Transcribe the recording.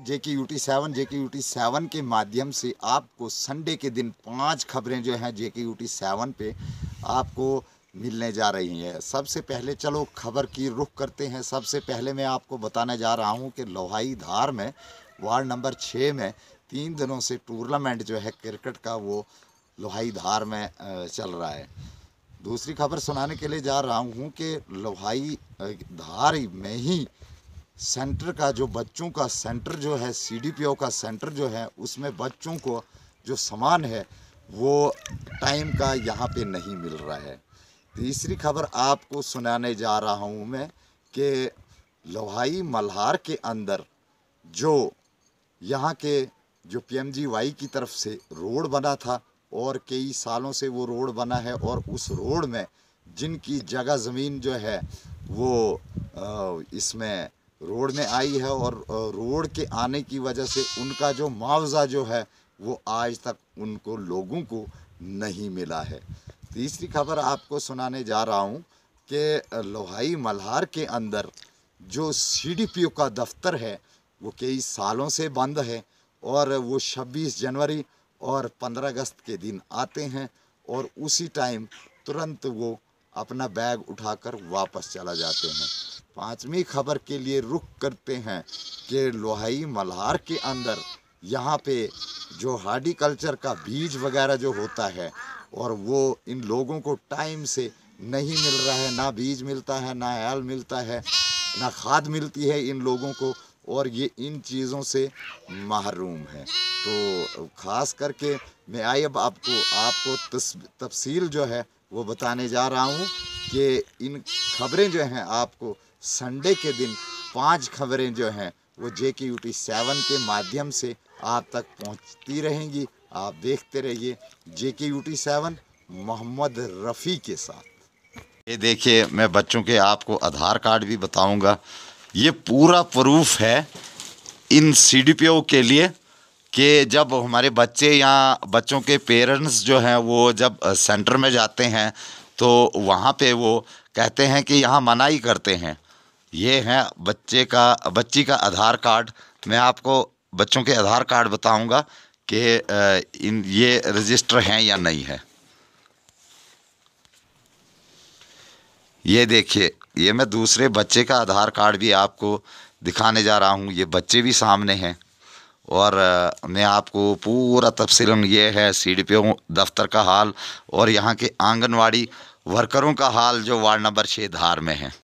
जेके U T seven JK U T seven के माध्यम से आपको संडे के दिन पांच खबरें जो हैं जेके यू टी सेवन पे आपको मिलने जा रही हैं सबसे पहले चलो खबर की रुख करते हैं सबसे पहले मैं आपको बताने जा रहा हूं कि लोहाई धार में वार्ड नंबर छः में तीन दिनों से टूर्नामेंट जो है क्रिकेट का वो लोहाई धार में चल रहा है दूसरी खबर सुनाने के लिए जा रहा हूँ कि लोहाई धार में ही सेंटर का जो बच्चों का सेंटर जो है सीडीपीओ का सेंटर जो है उसमें बच्चों को जो सामान है वो टाइम का यहाँ पे नहीं मिल रहा है तीसरी खबर आपको सुनाने जा रहा हूँ मैं कि लोहाई मल्हार के अंदर जो यहाँ के जो पीएमजीवाई की तरफ से रोड बना था और कई सालों से वो रोड बना है और उस रोड में जिनकी जगह ज़मीन जो है वो इसमें रोड में आई है और रोड के आने की वजह से उनका जो मुआवजा जो है वो आज तक उनको लोगों को नहीं मिला है तीसरी खबर आपको सुनाने जा रहा हूँ कि लोहाई मल्हार के अंदर जो सीडीपीओ का दफ्तर है वो कई सालों से बंद है और वो 26 जनवरी और 15 अगस्त के दिन आते हैं और उसी टाइम तुरंत वो अपना बैग उठाकर वापस चला जाते हैं पांचवी खबर के लिए रुख करते हैं कि लोहाई मल्हार के अंदर यहाँ पे जो कल्चर का बीज वगैरह जो होता है और वो इन लोगों को टाइम से नहीं मिल रहा है ना बीज मिलता है ना हल मिलता है ना खाद मिलती है इन लोगों को और ये इन चीज़ों से महरूम है तो ख़ास करके मैं आई अब आपको आपको तफसील जो है वो बताने जा रहा हूँ कि इन खबरें जो हैं आपको संडे के दिन पांच खबरें जो हैं वो जे के यू टी सेवन के माध्यम से आप तक पहुंचती रहेंगी आप देखते रहिए J K U T seven Mohammed Rafi के साथ ये देखिए मैं बच्चों के आपको आधार कार्ड भी बताऊंगा ये पूरा प्रूफ है इन सी डी पी ओ के लिए कि जब हमारे बच्चे या बच्चों के पेरेंट्स जो हैं वो जब सेंटर में जाते हैं तो वहाँ पे वो कहते हैं कि यहाँ मनाही करते हैं ये हैं बच्चे का बच्ची का आधार कार्ड मैं आपको बच्चों के आधार कार्ड बताऊंगा कि इन ये रजिस्टर हैं या नहीं है ये देखिए ये मैं दूसरे बच्चे का आधार कार्ड भी आपको दिखाने जा रहा हूँ ये बच्चे भी सामने हैं और मैं आपको पूरा तफसल ये है सी डी पी दफ्तर का हाल और यहाँ के आंगनवाड़ी वर्करों का हाल जो वार्ड नंबर छः धार में है